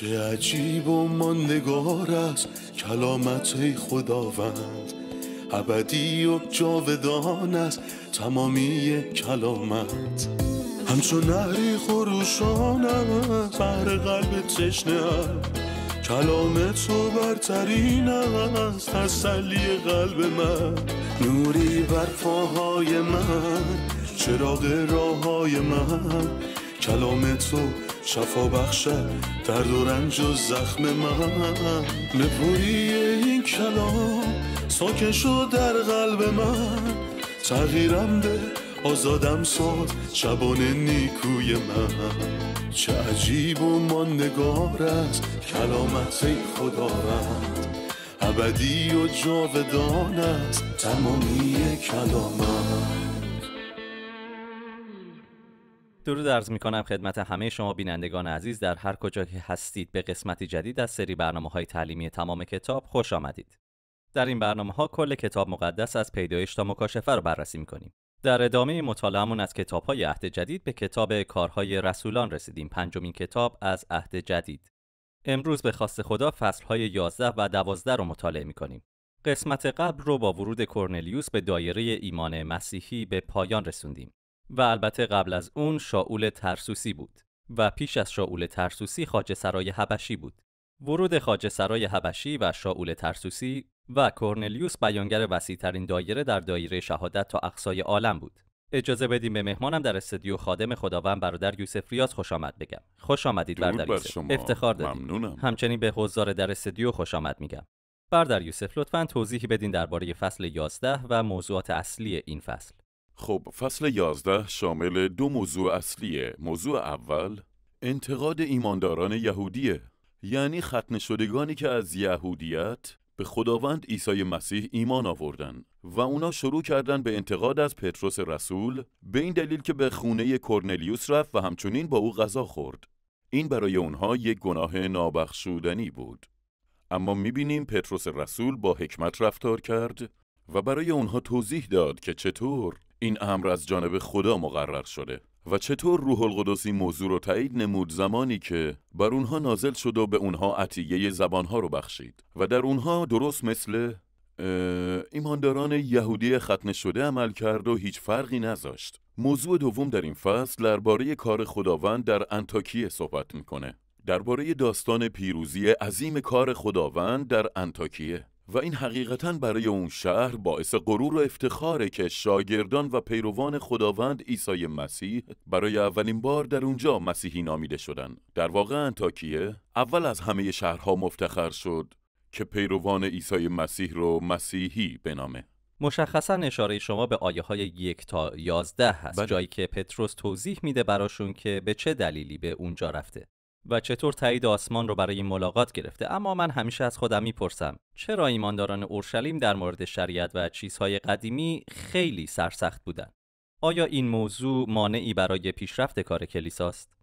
چه عجیب و ماندگار است کلامت خداوند ابدی و جاودان است تمامی کلامت همچون نهری است بر قلب تشنه کلام تو برترین است تسلی قلب من نوری بر پاهای من چراغ راههای من کلام تو شفا بخشه درد و رنج و زخم من نپوری این کلام ساکن در قلب من تغییرم به آزادم ساد شبان نیکوی من چه عجیب و ماندگار است کلامت ای خدا رد ابدی و جاودان است تمامی کلامت درود ارز می خدمت همه شما بینندگان عزیز در هر کجا که هستید به قسمتی جدید از سری برنامه های تعلیمی تمام کتاب خوش آمدید. در این برنامه ها کل کتاب مقدس از پیدایش تا مکاشفه رو بررسی می کنیم. در ادامه مطالعهمون از کتاب های عهد جدید به کتاب کارهای رسولان رسیدیم پنجمین کتاب از عهد جدید. امروز به خواست خدا های 11 و 12 رو مطالعه می قسمت قبل رو با ورود کرنلیوس به دایره ایمان مسیحی به پایان رسوندیم. و البته قبل از اون شاول ترسوسی بود و پیش از شاول ترسوسی خاج سرای حبشی بود. ورود خاج سرای حبشی و شاول ترسوسی و کرنلیوس بیانگر وسیعترین دایره در دایره شهادت تا اقصای عالم بود. اجازه بدیم به مهمانم در استدیو خادم خداوند برادر یوسف ریاض خوش آمد بگم. خوش آمدید برادر یوسف. افتخار دادید. ممنونم. همچنین به حضار در استدیو خوش آمد میگم. برادر یوسف لطفا توضیحی بدین درباره فصل 11 و موضوعات اصلی این فصل. خب فصل 11 شامل دو موضوع اصلیه موضوع اول انتقاد ایمانداران یهودیه یعنی ختن شدگانی که از یهودیت به خداوند عیسی مسیح ایمان آوردن و اونا شروع کردن به انتقاد از پتروس رسول به این دلیل که به خونه کرنلیوس رفت و همچنین با او غذا خورد این برای اونها یک گناه نابخشودنی بود اما میبینیم پتروس رسول با حکمت رفتار کرد و برای اونها توضیح داد که چطور این امر از جانب خدا مقرر شده و چطور روح القدس این موضوع رو تایید نمود زمانی که بر اونها نازل شد و به اونها عطیه زبانها رو بخشید و در اونها درست مثل ایمانداران یهودی ختنه شده عمل کرد و هیچ فرقی نذاشت موضوع دوم در این فصل درباره کار خداوند در انتاکیه صحبت میکنه درباره داستان پیروزی عظیم کار خداوند در انتاکیه و این حقیقتا برای اون شهر باعث غرور و افتخاره که شاگردان و پیروان خداوند عیسی مسیح برای اولین بار در اونجا مسیحی نامیده شدن. در واقع انتاکیه اول از همه شهرها مفتخر شد که پیروان عیسی مسیح رو مسیحی بنامه. مشخصا اشاره شما به آیه های یک تا یازده هست بله. جایی که پتروس توضیح میده براشون که به چه دلیلی به اونجا رفته و چطور تایید آسمان رو برای این ملاقات گرفته اما من همیشه از خودم میپرسم چرا ایمانداران اورشلیم در مورد شریعت و چیزهای قدیمی خیلی سرسخت بودن آیا این موضوع مانعی برای پیشرفت کار کلیساست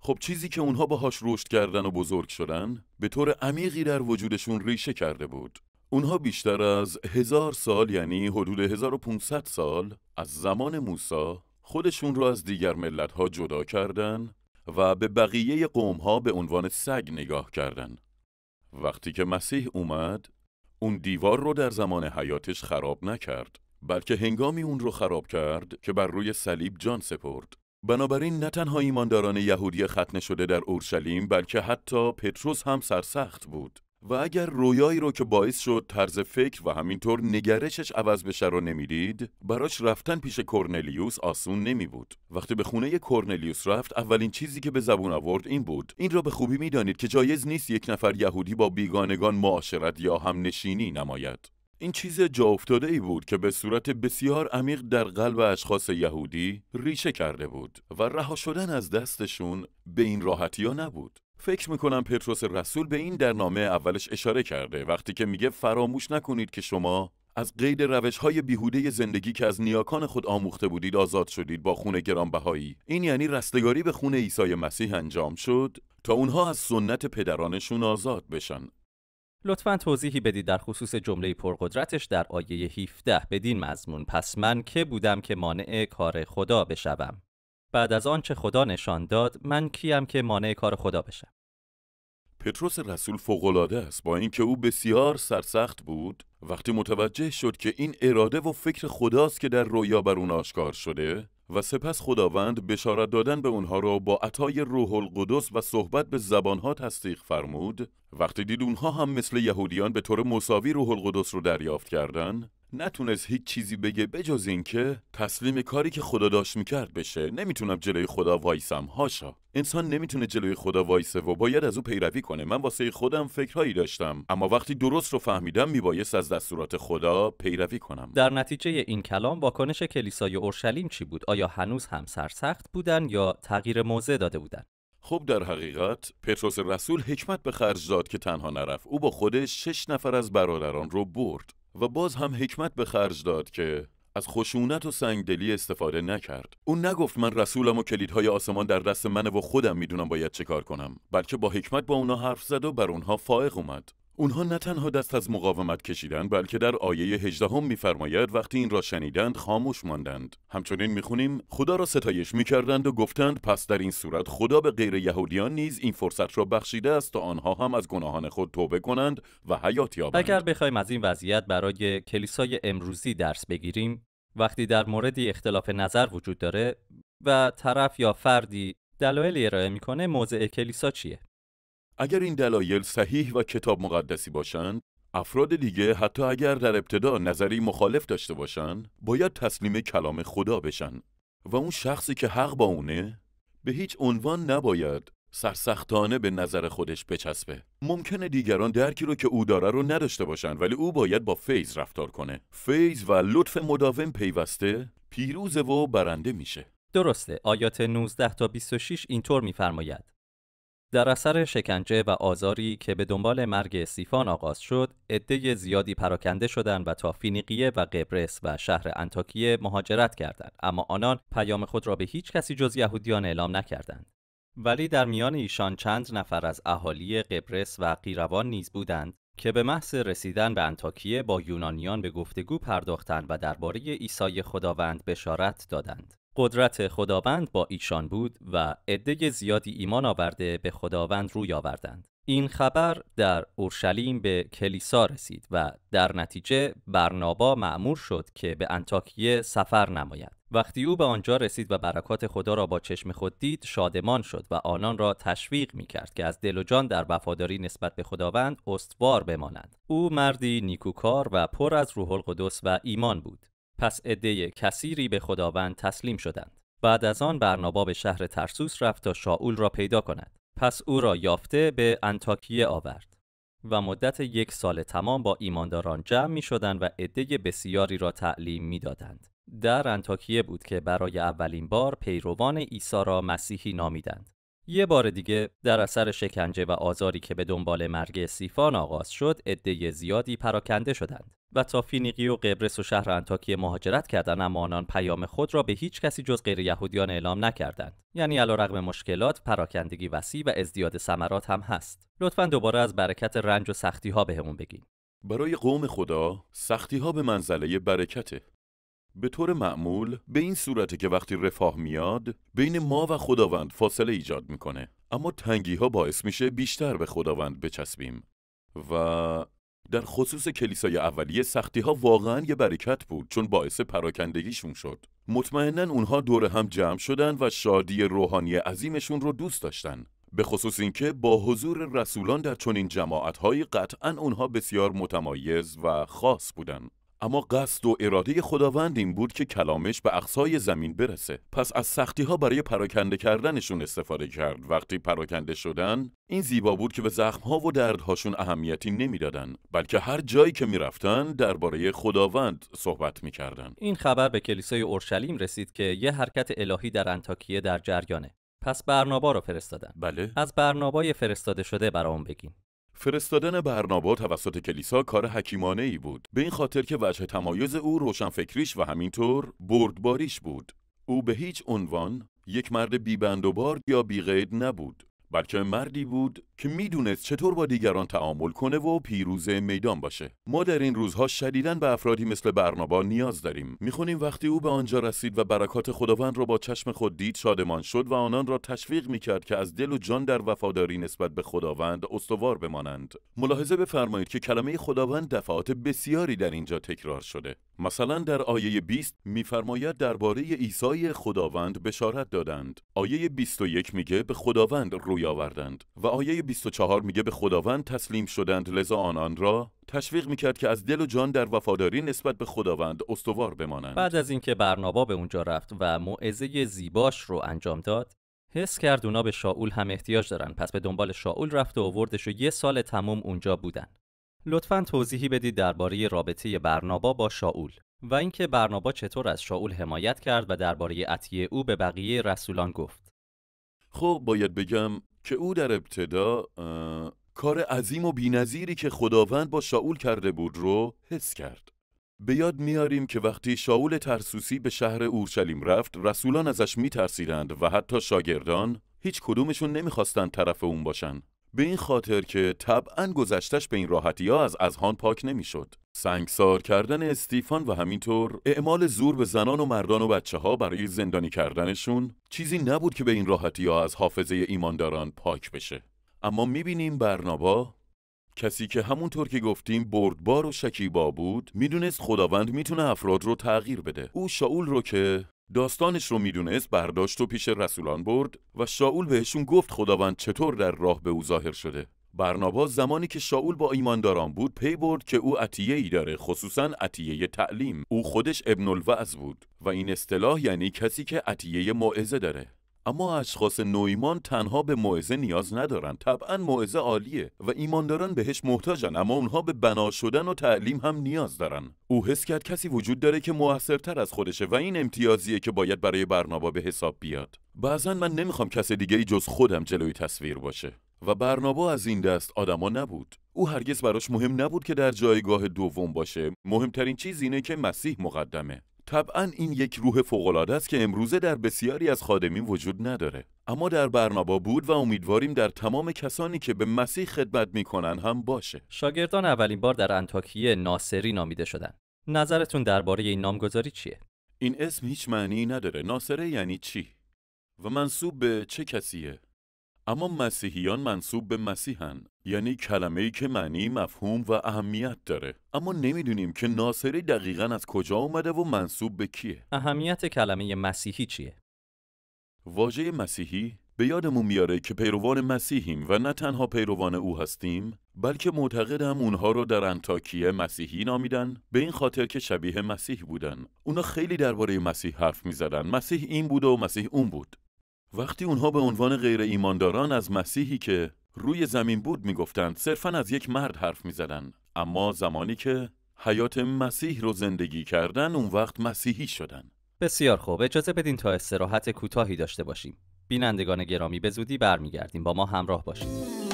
خب چیزی که اونها باهاش رشد کردن و بزرگ شدن به طور عمیقی در وجودشون ریشه کرده بود اونها بیشتر از هزار سال یعنی حدود 1500 سال از زمان موسی خودشون را از دیگر ملت جدا کردند. و به بقیه قوم ها به عنوان سگ نگاه کردن. وقتی که مسیح اومد، اون دیوار رو در زمان حیاتش خراب نکرد، بلکه هنگامی اون رو خراب کرد که بر روی صلیب جان سپرد. بنابراین نه تنها ایمانداران یهودی ختنه شده در اورشلیم بلکه حتی پتروس هم سرسخت بود و اگر رویایی رو که باعث شد طرز فکر و همینطور نگرشش عوض بشه رو نمیدید براش رفتن پیش کورنلیوس آسون نمی بود وقتی به خونه کورنلیوس رفت اولین چیزی که به زبون آورد این بود این را به خوبی میدانید که جایز نیست یک نفر یهودی با بیگانگان معاشرت یا هم نشینی نماید این چیز جا افتاده ای بود که به صورت بسیار عمیق در قلب اشخاص یهودی ریشه کرده بود و رها شدن از دستشون به این راحتی ها نبود. فکر میکنم پتروس رسول به این در نامه اولش اشاره کرده وقتی که میگه فراموش نکنید که شما از قید روش های بیهوده زندگی که از نیاکان خود آموخته بودید آزاد شدید با خون گرانبهایی این یعنی رستگاری به خون عیسی مسیح انجام شد تا اونها از سنت پدرانشون آزاد بشن لطفا توضیحی بدید در خصوص جمله پرقدرتش در آیه 17 بدین مضمون پس من که بودم که مانع کار خدا بشوم بعد از آنچه خدا نشان داد من کیم که مانع کار خدا بشم پتروس رسول فوقالعاده است با اینکه او بسیار سرسخت بود وقتی متوجه شد که این اراده و فکر خداست که در رویا بر اون آشکار شده و سپس خداوند بشارت دادن به اونها را با عطای روح القدس و صحبت به زبانها تصدیق فرمود وقتی دید اونها هم مثل یهودیان به طور مساوی روح القدس رو دریافت کردن نتونست هیچ چیزی بگه بجز اینکه تسلیم کاری که خدا داشت میکرد بشه نمیتونم جلوی خدا وایسم هاشا انسان نمیتونه جلوی خدا وایسه و باید از او پیروی کنه من واسه خودم فکرهایی داشتم اما وقتی درست رو فهمیدم میبایست از دستورات خدا پیروی کنم در نتیجه این کلام واکنش کلیسای اورشلیم چی بود آیا هنوز هم سرسخت بودن یا تغییر موضع داده بودن خب در حقیقت پتروس رسول حکمت به خرج داد که تنها نرفت او با خودش شش نفر از برادران رو برد و باز هم حکمت به خرج داد که از خشونت و سنگدلی استفاده نکرد او نگفت من رسولم و کلیدهای آسمان در دست منه و خودم میدونم باید چه کار کنم بلکه با حکمت با اونا حرف زد و بر اونها فائق اومد اونها نه تنها دست از مقاومت کشیدند بلکه در آیه هم میفرماید وقتی این را شنیدند خاموش ماندند همچنین میخونیم خدا را ستایش میکردند و گفتند پس در این صورت خدا به غیر یهودیان نیز این فرصت را بخشیده است تا آنها هم از گناهان خود توبه کنند و حیات یابند اگر بخوایم از این وضعیت برای کلیسای امروزی درس بگیریم وقتی در موردی اختلاف نظر وجود داره و طرف یا فردی دلایل ارائه میکنه موضع کلیسا چیه؟ اگر این دلایل صحیح و کتاب مقدسی باشند، افراد دیگه حتی اگر در ابتدا نظری مخالف داشته باشن، باید تسلیم کلام خدا بشن و اون شخصی که حق با اونه به هیچ عنوان نباید سرسختانه به نظر خودش بچسبه ممکنه دیگران درکی رو که او داره رو نداشته باشن ولی او باید با فیز رفتار کنه فیز و لطف مداوم پیوسته پیروز و برنده میشه درسته آیات 19 تا 26 اینطور میفرماید در اثر شکنجه و آزاری که به دنبال مرگ سیفان آغاز شد، عده زیادی پراکنده شدند و تا فینیقیه و قبرس و شهر انتاکیه مهاجرت کردند، اما آنان پیام خود را به هیچ کسی جز یهودیان اعلام نکردند. ولی در میان ایشان چند نفر از اهالی قبرس و قیروان نیز بودند که به محض رسیدن به انتاکیه با یونانیان به گفتگو پرداختند و درباره عیسی خداوند بشارت دادند. قدرت خداوند با ایشان بود و عده زیادی ایمان آورده به خداوند روی آوردند. این خبر در اورشلیم به کلیسا رسید و در نتیجه برنابا معمور شد که به انتاکیه سفر نماید. وقتی او به آنجا رسید و برکات خدا را با چشم خود دید شادمان شد و آنان را تشویق می کرد که از دل و جان در وفاداری نسبت به خداوند استوار بمانند او مردی نیکوکار و پر از روح القدس و ایمان بود پس عده کسیری به خداوند تسلیم شدند بعد از آن برنابا به شهر ترسوس رفت تا شاول را پیدا کند پس او را یافته به انتاکیه آورد و مدت یک سال تمام با ایمانداران جمع می شدند و عده بسیاری را تعلیم می دادند. در انتاکیه بود که برای اولین بار پیروان عیسی را مسیحی نامیدند. یه بار دیگه در اثر شکنجه و آزاری که به دنبال مرگ سیفان آغاز شد، عده زیادی پراکنده شدند و تا فینیقی و قبرس و شهر انتاکیه مهاجرت کردند اما آنان پیام خود را به هیچ کسی جز غیر یهودیان اعلام نکردند. یعنی علیرغم مشکلات، پراکندگی وسیع و ازدیاد ثمرات هم هست. لطفا دوباره از برکت رنج و سختی ها بهمون بگین. برای قوم خدا سختی ها به منزله برکته به طور معمول به این صورته که وقتی رفاه میاد بین ما و خداوند فاصله ایجاد میکنه اما تنگی ها باعث میشه بیشتر به خداوند بچسبیم و در خصوص کلیسای اولیه سختی ها واقعا یه برکت بود چون باعث پراکندگیشون شد مطمئنا اونها دور هم جمع شدن و شادی روحانی عظیمشون رو دوست داشتن به خصوص اینکه با حضور رسولان در چنین جماعتهایی قطعا اونها بسیار متمایز و خاص بودند اما قصد و اراده خداوند این بود که کلامش به اقصای زمین برسه پس از سختی ها برای پراکنده کردنشون استفاده کرد وقتی پراکنده شدن این زیبا بود که به زخم ها و دردهاشون اهمیتی نمیدادند، بلکه هر جایی که میرفتن درباره خداوند صحبت میکردن این خبر به کلیسای اورشلیم رسید که یه حرکت الهی در انتاکیه در جریانه پس برنابا رو فرستادن بله از برنابای فرستاده شده برام بگین فرستادن برنابا توسط کلیسا کار حکیمانه ای بود به این خاطر که وجه تمایز او روشنفکریش و همینطور بردباریش بود او به هیچ عنوان یک مرد بیبند و بار یا بیغید نبود بلکه مردی بود که میدونست چطور با دیگران تعامل کنه و پیروز میدان باشه ما در این روزها شدیدا به افرادی مثل برنابا نیاز داریم میخونیم وقتی او به آنجا رسید و برکات خداوند را با چشم خود دید شادمان شد و آنان را تشویق میکرد که از دل و جان در وفاداری نسبت به خداوند استوار بمانند ملاحظه بفرمایید که کلمه خداوند دفعات بسیاری در اینجا تکرار شده مثلا در آیه 20 میفرماید درباره عیسی خداوند بشارت دادند. آیه 21 میگه به خداوند روی آوردند و آیه 24 میگه به خداوند تسلیم شدند لذا آنان را تشویق میکرد که از دل و جان در وفاداری نسبت به خداوند استوار بمانند. بعد از اینکه برنابا به اونجا رفت و موعظه زیباش رو انجام داد، حس کرد اونا به شاول هم احتیاج دارن پس به دنبال شاول رفت و آوردش و یه سال تمام اونجا بودن لطفا توضیحی بدید درباره رابطه برنابا با شاول و اینکه برنابا چطور از شاول حمایت کرد و درباره عطیه او به بقیه رسولان گفت. خب باید بگم که او در ابتدا کار عظیم و بینظیری که خداوند با شاول کرده بود رو حس کرد. به یاد میاریم که وقتی شاول ترسوسی به شهر اورشلیم رفت رسولان ازش میترسیدند و حتی شاگردان هیچ کدومشون نمیخواستند طرف اون باشن به این خاطر که طبعا گذشتش به این راحتی از ازهان پاک نمیشد. سنگسار کردن استیفان و همینطور اعمال زور به زنان و مردان و بچه ها برای زندانی کردنشون چیزی نبود که به این راحتی ها از حافظه ایمانداران پاک بشه. اما میبینیم برنابا کسی که همونطور که گفتیم بردبار و شکیبا بود میدونست خداوند میتونه افراد رو تغییر بده او شاول رو که داستانش رو میدونست برداشت و پیش رسولان برد و شاول بهشون گفت خداوند چطور در راه به او ظاهر شده برنابا زمانی که شاول با ایمانداران بود پی برد که او عطیه ای داره خصوصا عطیه تعلیم او خودش ابن الوعز بود و این اصطلاح یعنی کسی که عطیه موعظه داره اما اشخاص نویمان تنها به موعظه نیاز ندارن طبعا موعظه عالیه و ایمانداران بهش محتاجن اما اونها به بنا شدن و تعلیم هم نیاز دارن او حس کرد کسی وجود داره که موثرتر از خودشه و این امتیازیه که باید برای برنابا به حساب بیاد بعضا من نمیخوام کس دیگه ای جز خودم جلوی تصویر باشه و برنابا از این دست آدما نبود او هرگز براش مهم نبود که در جایگاه دوم باشه مهمترین چیز اینه که مسیح مقدمه طبعا این یک روح فوقالعاده است که امروزه در بسیاری از خادمین وجود نداره اما در برنابا بود و امیدواریم در تمام کسانی که به مسیح خدمت میکنن هم باشه شاگردان اولین بار در انتاکیه ناصری نامیده شدن نظرتون درباره این نامگذاری چیه این اسم هیچ معنی نداره ناصره یعنی چی و منصوب به چه کسیه اما مسیحیان منصوب به مسیحن یعنی کلمه که معنی مفهوم و اهمیت داره اما نمیدونیم که ناصری دقیقا از کجا اومده و منصوب به کیه اهمیت کلمه مسیحی چیه واژه مسیحی به یادمون میاره که پیروان مسیحیم و نه تنها پیروان او هستیم بلکه معتقدم اونها رو در انتاکیه مسیحی نامیدن به این خاطر که شبیه مسیح بودن اونا خیلی درباره مسیح حرف میزدن مسیح این بود و مسیح اون بود وقتی اونها به عنوان غیر ایمانداران از مسیحی که روی زمین بود میگفتند صرفا از یک مرد حرف میزدند اما زمانی که حیات مسیح رو زندگی کردن اون وقت مسیحی شدن بسیار خوب اجازه بدین تا استراحت کوتاهی داشته باشیم بینندگان گرامی به زودی برمیگردیم با ما همراه باشید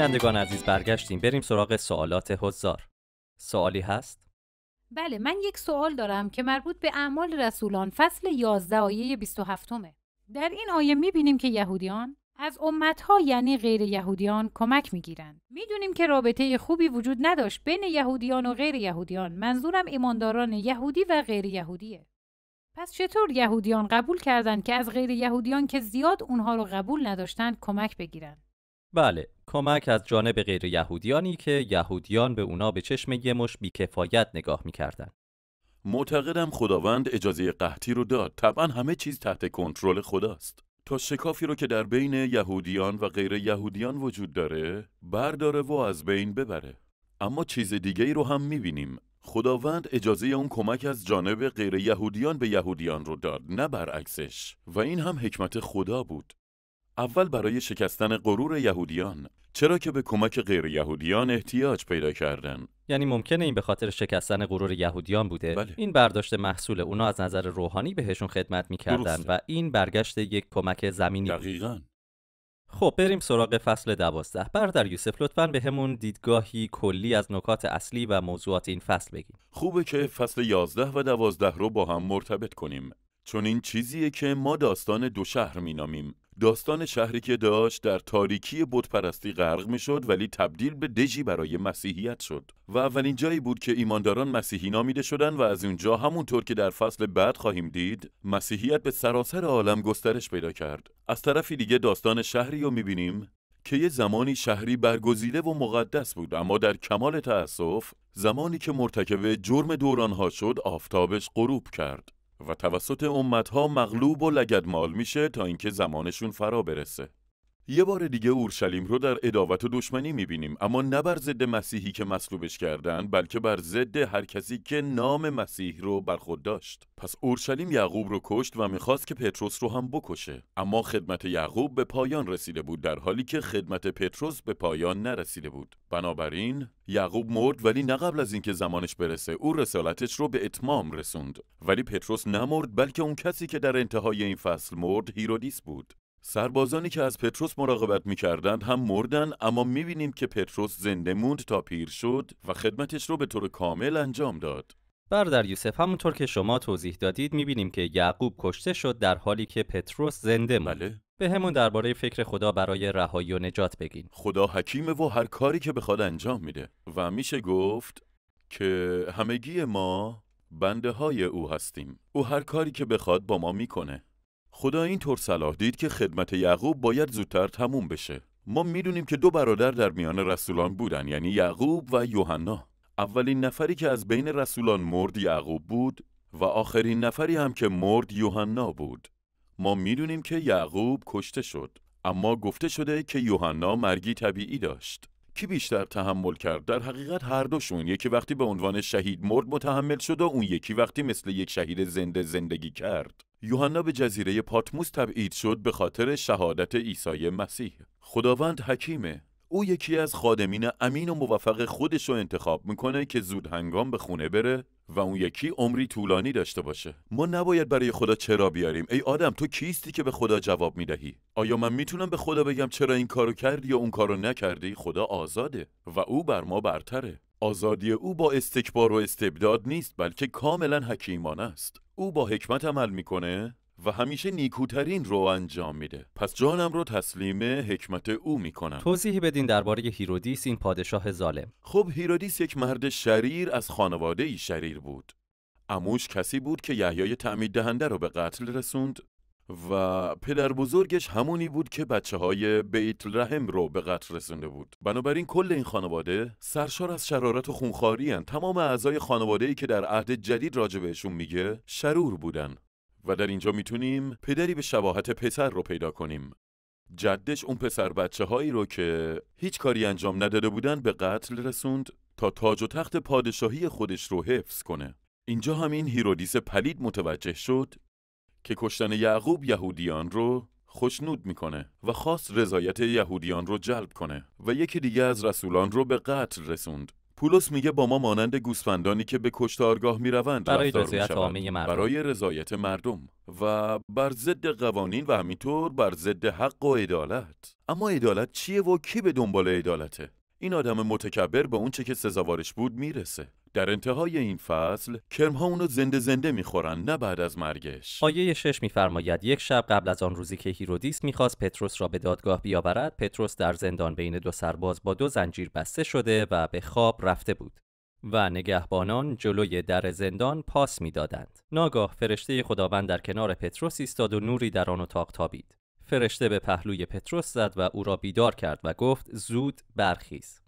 بینندگان عزیز برگشتیم بریم سراغ سوالات حضار سوالی هست؟ بله من یک سوال دارم که مربوط به اعمال رسولان فصل 11 آیه 27 در این آیه میبینیم که یهودیان از امتها یعنی غیر یهودیان کمک میگیرند. میدونیم که رابطه خوبی وجود نداشت بین یهودیان و غیر یهودیان. منظورم ایمانداران یهودی و غیر یهودیه. پس چطور یهودیان قبول کردند که از غیر یهودیان که زیاد اونها رو قبول نداشتند کمک بگیرند؟ بله کمک از جانب غیر یهودیانی که یهودیان به اونا به چشم یه مش بیکفایت نگاه میکردن. معتقدم خداوند اجازه قحطی رو داد طبعا همه چیز تحت کنترل خداست تا شکافی رو که در بین یهودیان و غیر یهودیان وجود داره برداره و از بین ببره اما چیز دیگه ای رو هم میبینیم خداوند اجازه اون کمک از جانب غیر یهودیان به یهودیان رو داد نه برعکسش و این هم حکمت خدا بود اول برای شکستن غرور یهودیان چرا که به کمک غیر یهودیان احتیاج پیدا کردن یعنی ممکنه این به خاطر شکستن غرور یهودیان بوده بله. این برداشت محصول اونا از نظر روحانی بهشون خدمت میکردن و این برگشت یک کمک زمینی دقیقا. خب بریم سراغ فصل دوازده در یوسف لطفا به همون دیدگاهی کلی از نکات اصلی و موضوعات این فصل بگیم خوبه که فصل یازده و دوازده رو با هم مرتبط کنیم چون این چیزیه که ما داستان دو شهر مینامیم داستان شهری که داشت در تاریکی بتپرستی غرق میشد ولی تبدیل به دژی برای مسیحیت شد و اولین جایی بود که ایمانداران مسیحی نامیده شدند و از اونجا همونطور که در فصل بعد خواهیم دید مسیحیت به سراسر عالم گسترش پیدا کرد از طرفی دیگه داستان شهری رو میبینیم که یه زمانی شهری برگزیده و مقدس بود اما در کمال تأسف زمانی که مرتکب جرم دورانها شد آفتابش غروب کرد و توسط امتها مغلوب و لگدمال میشه تا اینکه زمانشون فرا برسه یه بار دیگه اورشلیم رو در اداوت و دشمنی میبینیم اما نه بر ضد مسیحی که مصلوبش کردن بلکه بر ضد هر کسی که نام مسیح رو بر خود داشت پس اورشلیم یعقوب رو کشت و میخواست که پتروس رو هم بکشه اما خدمت یعقوب به پایان رسیده بود در حالی که خدمت پتروس به پایان نرسیده بود بنابراین یعقوب مرد ولی نه قبل از اینکه زمانش برسه او رسالتش رو به اتمام رسوند ولی پتروس نمرد بلکه اون کسی که در انتهای این فصل مرد هیرودیس بود سربازانی که از پتروس مراقبت میکردند هم مردن اما میبینیم که پتروس زنده موند تا پیر شد و خدمتش رو به طور کامل انجام داد بردر یوسف همونطور که شما توضیح دادید میبینیم که یعقوب کشته شد در حالی که پتروس زنده موند بله. به همون درباره فکر خدا برای رهایی و نجات بگین خدا حکیمه و هر کاری که بخواد انجام میده و میشه گفت که همگی ما بنده های او هستیم او هر کاری که بخواد با ما میکنه خدا طور صلاح دید که خدمت یعقوب باید زودتر تموم بشه ما میدونیم که دو برادر در میان رسولان بودن یعنی یعقوب و یوحنا اولین نفری که از بین رسولان مرد یعقوب بود و آخرین نفری هم که مرد یوحنا بود ما میدونیم که یعقوب کشته شد اما گفته شده که یوحنا مرگی طبیعی داشت کی بیشتر تحمل کرد در حقیقت هر دوشون یکی وقتی به عنوان شهید مرد متحمل شد و اون یکی وقتی مثل یک شهید زنده زندگی کرد یوحنا به جزیره پاتموس تبعید شد به خاطر شهادت عیسی مسیح خداوند حکیمه او یکی از خادمین امین و موفق خودش رو انتخاب میکنه که زود هنگام به خونه بره و اون یکی عمری طولانی داشته باشه ما نباید برای خدا چرا بیاریم ای آدم تو کیستی که به خدا جواب میدهی آیا من میتونم به خدا بگم چرا این کارو کردی یا اون کارو نکردی خدا آزاده و او بر ما برتره آزادی او با استکبار و استبداد نیست بلکه کاملا حکیمانه است او با حکمت عمل میکنه و همیشه نیکوترین رو انجام میده پس جانم رو تسلیم حکمت او میکنم توضیحی بدین درباره هیرودیس این پادشاه ظالم خب هیرودیس یک مرد شریر از خانواده ای شریر بود اموش کسی بود که یحیای تعمید دهنده رو به قتل رسوند و پدر بزرگش همونی بود که بچه های بیت رحم رو به قتل رسونده بود بنابراین کل این خانواده سرشار از شرارت و خونخاری تمام اعضای خانواده ای که در عهد جدید راجع بهشون میگه شرور بودن و در اینجا میتونیم پدری به شباهت پسر رو پیدا کنیم جدش اون پسر بچه هایی رو که هیچ کاری انجام نداده بودن به قتل رسوند تا تاج و تخت پادشاهی خودش رو حفظ کنه اینجا همین هیرودیس پلید متوجه شد که کشتن یعقوب یهودیان رو خوشنود میکنه و خواست رضایت یهودیان رو جلب کنه و یکی دیگه از رسولان رو به قتل رسوند پولس میگه با ما مانند گوسفندانی که به کشتارگاه میروند برای رضایت مردم برای رضایت مردم و بر ضد قوانین و همینطور بر ضد حق و عدالت اما عدالت چیه و کی به دنبال عدالته این آدم متکبر به اون چه که سزاوارش بود میرسه در انتهای این فصل کرمها اونو زنده زنده میخورن نه بعد از مرگش آیه شش میفرماید یک شب قبل از آن روزی که هیرودیس میخواست پتروس را به دادگاه بیاورد پتروس در زندان بین دو سرباز با دو زنجیر بسته شده و به خواب رفته بود و نگهبانان جلوی در زندان پاس میدادند ناگاه فرشته خداوند در کنار پتروس ایستاد و نوری در آن اتاق تابید فرشته به پهلوی پتروس زد و او را بیدار کرد و گفت زود برخیز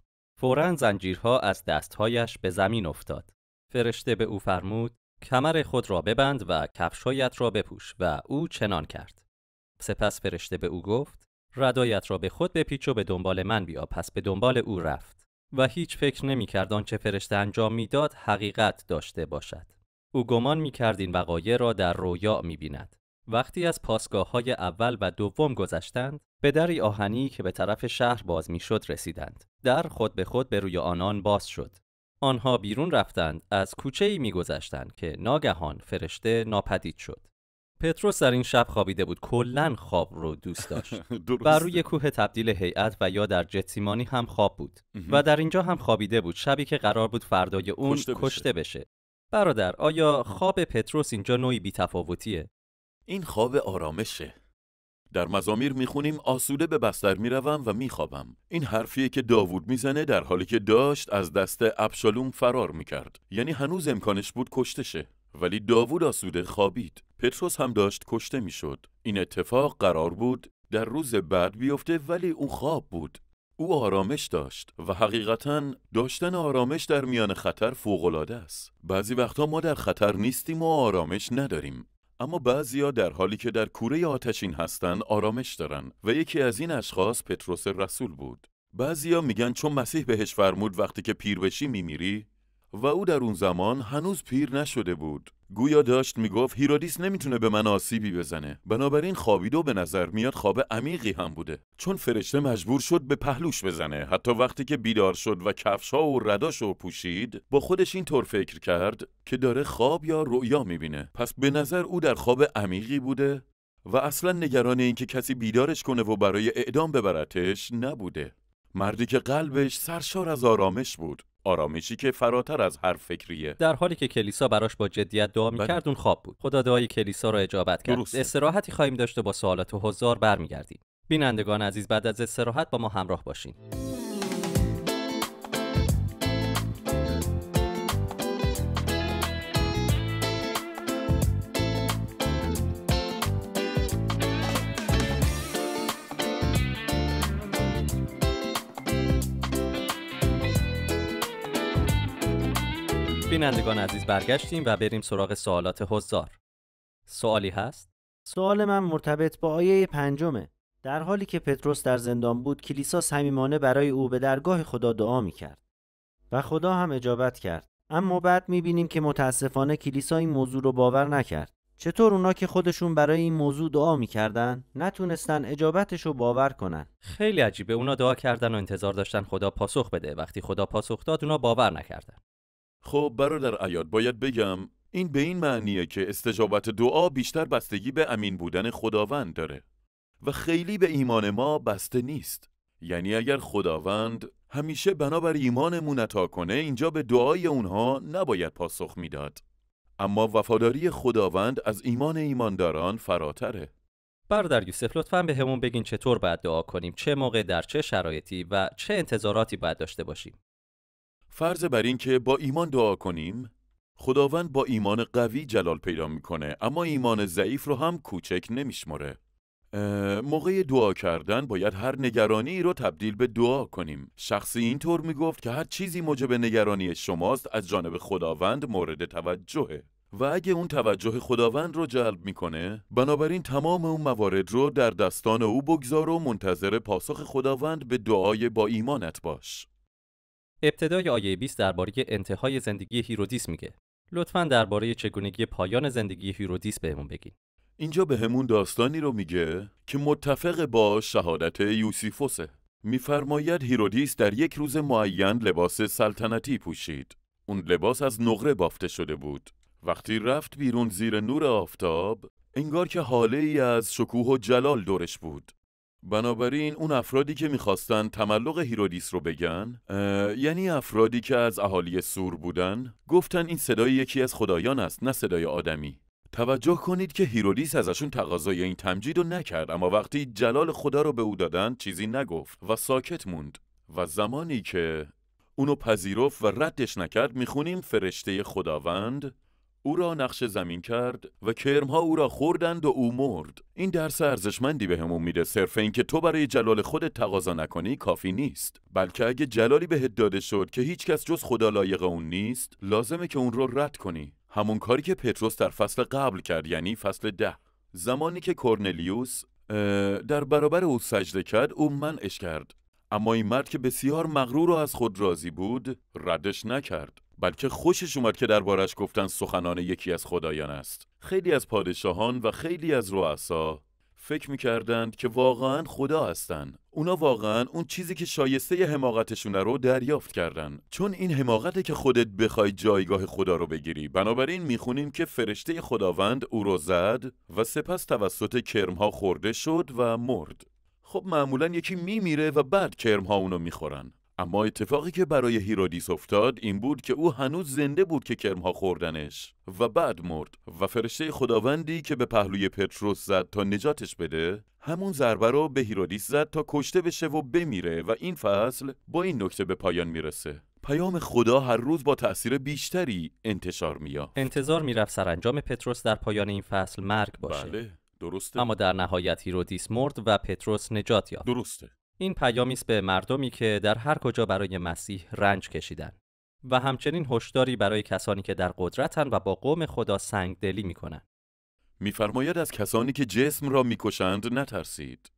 فورا زنجیرها از دستهایش به زمین افتاد. فرشته به او فرمود کمر خود را ببند و کفشهایت را بپوش و او چنان کرد. سپس فرشته به او گفت ردایت را به خود بپیچ و به دنبال من بیا پس به دنبال او رفت و هیچ فکر نمی کرد آنچه فرشته انجام میداد حقیقت داشته باشد. او گمان می کرد این وقایع را در رویا می بیند. وقتی از پاسگاه های اول و دوم گذشتند به دری آهنی که به طرف شهر باز میشد رسیدند در خود به خود به روی آنان باز شد آنها بیرون رفتند از کوچه ای گذشتند که ناگهان فرشته ناپدید شد پتروس در این شب خوابیده بود کلا خواب رو دوست داشت بر روی کوه تبدیل هیئت و یا در جتیمانی هم خواب بود و در اینجا هم خوابیده بود شبی که قرار بود فردای اون کشته بشه. برادر آیا خواب پتروس اینجا نوعی تفاوتیه؟ این خواب آرامشه در مزامیر میخونیم آسوده به بستر میروم و میخوابم این حرفیه که داوود میزنه در حالی که داشت از دست ابشالوم فرار میکرد یعنی هنوز امکانش بود کشته شه ولی داوود آسوده خوابید پتروس هم داشت کشته میشد این اتفاق قرار بود در روز بعد بیفته ولی او خواب بود او آرامش داشت و حقیقتا داشتن آرامش در میان خطر فوقالعاده است بعضی وقتها ما در خطر نیستیم و آرامش نداریم اما بعضیا در حالی که در کوره آتشین هستند آرامش دارن و یکی از این اشخاص پتروس رسول بود بعضیا میگن چون مسیح بهش فرمود وقتی که پیر بشی میمیری و او در اون زمان هنوز پیر نشده بود گویا داشت میگفت هیرودیس نمیتونه به من آسیبی بزنه بنابراین خوابید و به نظر میاد خواب عمیقی هم بوده چون فرشته مجبور شد به پهلوش بزنه حتی وقتی که بیدار شد و ها و رداش رو پوشید با خودش این طور فکر کرد که داره خواب یا رؤیا میبینه پس به نظر او در خواب عمیقی بوده و اصلا نگران اینکه کسی بیدارش کنه و برای اعدام ببرتش نبوده مردی که قلبش سرشار از آرامش بود آرامشی که فراتر از هر فکریه در حالی که کلیسا براش با جدیت دعا بله. میکرد اون خواب بود خدا دعای کلیسا را اجابت کرد درسته. استراحتی خواهیم داشت و با سوالات و حضار برمیگردیم بینندگان عزیز بعد از استراحت با ما همراه باشین بینندگان عزیز برگشتیم و بریم سراغ سوالات حضار سوالی هست؟ سوال من مرتبط با آیه پنجمه در حالی که پتروس در زندان بود کلیسا صمیمانه برای او به درگاه خدا دعا می کرد و خدا هم اجابت کرد اما بعد می بینیم که متاسفانه کلیسا این موضوع رو باور نکرد چطور اونا که خودشون برای این موضوع دعا میکردن نتونستن اجابتش رو باور کنن خیلی عجیبه اونا دعا کردن و انتظار داشتن خدا پاسخ بده وقتی خدا پاسخ داد اونا باور نکردن خب برادر ایاد باید بگم این به این معنیه که استجابت دعا بیشتر بستگی به امین بودن خداوند داره و خیلی به ایمان ما بسته نیست یعنی اگر خداوند همیشه بنابر ایمانمون عطا کنه اینجا به دعای اونها نباید پاسخ میداد اما وفاداری خداوند از ایمان ایمانداران فراتره برادر یوسف لطفا به همون بگین چطور باید دعا کنیم چه موقع در چه شرایطی و چه انتظاراتی باید داشته باشیم فرض بر این که با ایمان دعا کنیم خداوند با ایمان قوی جلال پیدا میکنه اما ایمان ضعیف رو هم کوچک نمیشمره موقع دعا کردن باید هر نگرانی رو تبدیل به دعا کنیم شخصی اینطور میگفت که هر چیزی موجب نگرانی شماست از جانب خداوند مورد توجهه و اگه اون توجه خداوند رو جلب میکنه بنابراین تمام اون موارد رو در دستان او بگذار و منتظر پاسخ خداوند به دعای با ایمانت باش ابتدای آیه 20 درباره انتهای زندگی هیرودیس میگه. لطفا درباره چگونگی پایان زندگی هیرودیس بهمون بگی. اینجا به داستانی رو میگه که متفق با شهادت یوسیفوسه. میفرماید هیرودیس در یک روز معین لباس سلطنتی پوشید. اون لباس از نقره بافته شده بود. وقتی رفت بیرون زیر نور آفتاب، انگار که حاله ای از شکوه و جلال دورش بود. بنابراین اون افرادی که میخواستن تملق هیرودیس رو بگن یعنی افرادی که از اهالی سور بودن گفتن این صدای یکی از خدایان است نه صدای آدمی توجه کنید که هیرودیس ازشون تقاضای این تمجید رو نکرد اما وقتی جلال خدا رو به او دادن چیزی نگفت و ساکت موند و زمانی که اونو پذیرفت و ردش نکرد میخونیم فرشته خداوند او را نقش زمین کرد و کرمها او را خوردند و او مرد این درس ارزشمندی به همون میده صرف که تو برای جلال خود تقاضا نکنی کافی نیست بلکه اگه جلالی بهت داده شد که هیچکس جز خدا لایق اون نیست لازمه که اون رو رد کنی همون کاری که پتروس در فصل قبل کرد یعنی فصل ده زمانی که کورنلیوس در برابر او سجده کرد او منعش کرد اما این مرد که بسیار مغرور و از خود راضی بود ردش نکرد بلکه خوشش اومد که دربارش گفتن سخنان یکی از خدایان است خیلی از پادشاهان و خیلی از رؤسا فکر میکردند که واقعا خدا هستند اونا واقعا اون چیزی که شایسته حماقتشون رو دریافت کردن چون این حماقته که خودت بخوای جایگاه خدا رو بگیری بنابراین میخونیم که فرشته خداوند او رو زد و سپس توسط کرمها خورده شد و مرد خب معمولا یکی میمیره و بعد کرمها اونو میخورن اما اتفاقی که برای هیرودیس افتاد این بود که او هنوز زنده بود که کرمها خوردنش و بعد مرد و فرشته خداوندی که به پهلوی پتروس زد تا نجاتش بده همون ضربه رو به هیرودیس زد تا کشته بشه و بمیره و این فصل با این نکته به پایان میرسه پیام خدا هر روز با تاثیر بیشتری انتشار میاد انتظار میرفت سرانجام پتروس در پایان این فصل مرگ باشه بله درسته اما در نهایت هیرودیس مرد و پتروس نجات یافت درسته این پیامی است به مردمی که در هر کجا برای مسیح رنج کشیدن و همچنین هشداری برای کسانی که در قدرتن و با قوم خدا سنگدلی میکنند میفرماید از کسانی که جسم را میکشند نترسید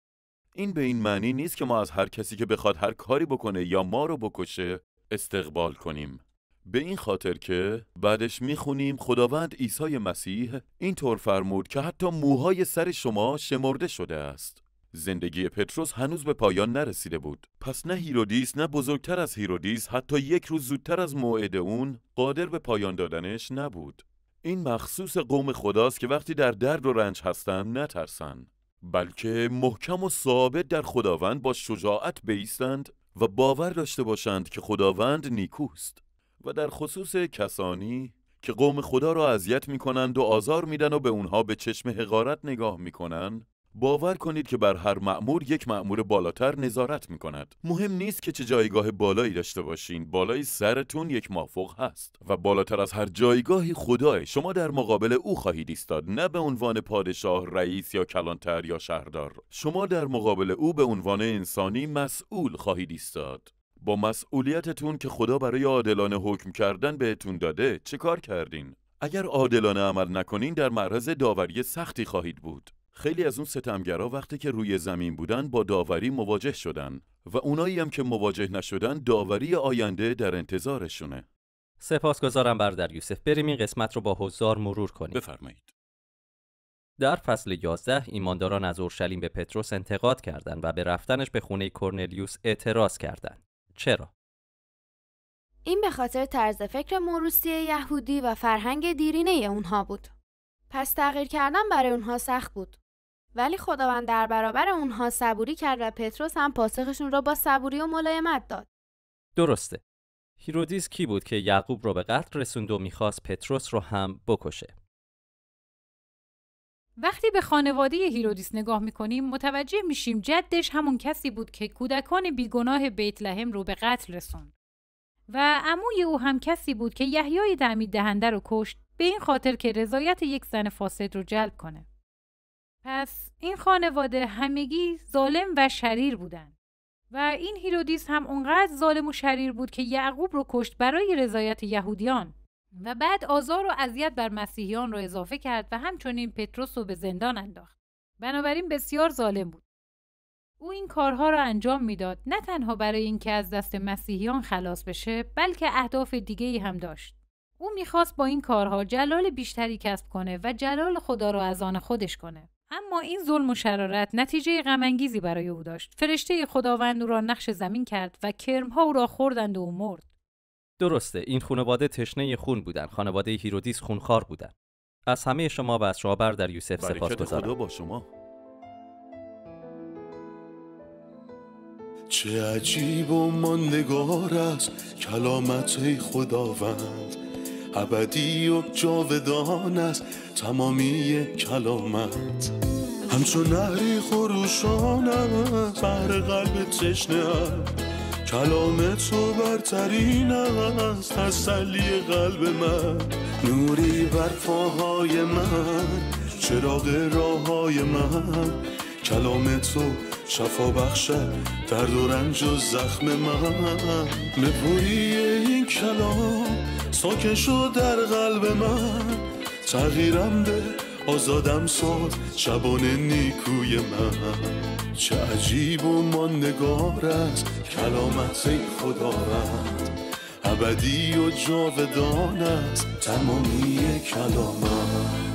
این به این معنی نیست که ما از هر کسی که بخواد هر کاری بکنه یا ما رو بکشه استقبال کنیم به این خاطر که بعدش میخونیم خداوند عیسی مسیح اینطور فرمود که حتی موهای سر شما شمرده شده است زندگی پتروس هنوز به پایان نرسیده بود پس نه هیرودیس نه بزرگتر از هیرودیس حتی یک روز زودتر از موعد اون قادر به پایان دادنش نبود این مخصوص قوم خداست که وقتی در درد و رنج هستند نترسند بلکه محکم و ثابت در خداوند با شجاعت بیستند و باور داشته باشند که خداوند نیکوست و در خصوص کسانی که قوم خدا را اذیت کنند و آزار میدن و به اونها به چشم حقارت نگاه کنند، باور کنید که بر هر معمور یک معمور بالاتر نظارت می کند. مهم نیست که چه جایگاه بالایی داشته باشین. بالای سرتون یک مافوق هست و بالاتر از هر جایگاهی خدای شما در مقابل او خواهید ایستاد نه به عنوان پادشاه، رئیس یا کلانتر یا شهردار. شما در مقابل او به عنوان انسانی مسئول خواهید ایستاد. با مسئولیتتون که خدا برای عادلانه حکم کردن بهتون داده چه کار کردین؟ اگر عادلانه عمل نکنین در معرض داوری سختی خواهید بود. خیلی از اون ستمگرا وقتی که روی زمین بودن با داوری مواجه شدن و اونایی هم که مواجه نشدن داوری آینده در انتظارشونه سپاسگزارم برادر یوسف بریم این قسمت رو با حضار مرور کنیم بفرمایید در فصل 11 ایمانداران از اورشلیم به پتروس انتقاد کردند و به رفتنش به خونه کرنلیوس اعتراض کردند. چرا؟ این به خاطر طرز فکر موروسی یهودی و فرهنگ دیرینه اونها بود. پس تغییر کردن برای اونها سخت بود. ولی خداوند در برابر اونها صبوری کرد و پتروس هم پاسخشون را با صبوری و ملایمت داد. درسته. هیرودیس کی بود که یعقوب را به قتل رسوند و میخواست پتروس رو هم بکشه؟ وقتی به خانواده هیرودیس نگاه میکنیم متوجه میشیم جدش همون کسی بود که کودکان بیگناه بیت لحم رو به قتل رسوند و عموی او هم کسی بود که یحیای تعمید دهنده رو کشت به این خاطر که رضایت یک زن فاسد رو جلب کنه پس این خانواده همگی ظالم و شریر بودند و این هیرودیس هم اونقدر ظالم و شریر بود که یعقوب رو کشت برای رضایت یهودیان و بعد آزار و اذیت بر مسیحیان رو اضافه کرد و همچنین پتروس رو به زندان انداخت بنابراین بسیار ظالم بود او این کارها را انجام میداد نه تنها برای اینکه از دست مسیحیان خلاص بشه بلکه اهداف دیگه ای هم داشت او میخواست با این کارها جلال بیشتری کسب کنه و جلال خدا را از آن خودش کنه اما این ظلم و شرارت نتیجه غمانگیزی برای او داشت فرشته خداوند او را نقش زمین کرد و کرمها او را خوردند و او مرد درسته این خانواده تشنه خون بودن خانواده هیرودیس خونخوار بودن از همه شما و از شما در یوسف سپاس گذارم با شما چه عجیب و ماندگار است کلامت خداوند ابدی و جاودان است تمامی کلامت همچون نهری است بر قلب تشنه کلام تو برترین است تسلی قلب من نوری بر فاهای من چراغ راههای من کلام تو شفا بخشد درد و رنج و زخم من نپوری این کلام که در قلب من تغییرم به آزادم ساد شبانه نیکوی من چه عجیب و ماندگار است کلامت خدا رد ابدی و جاودانت تمامی کلامت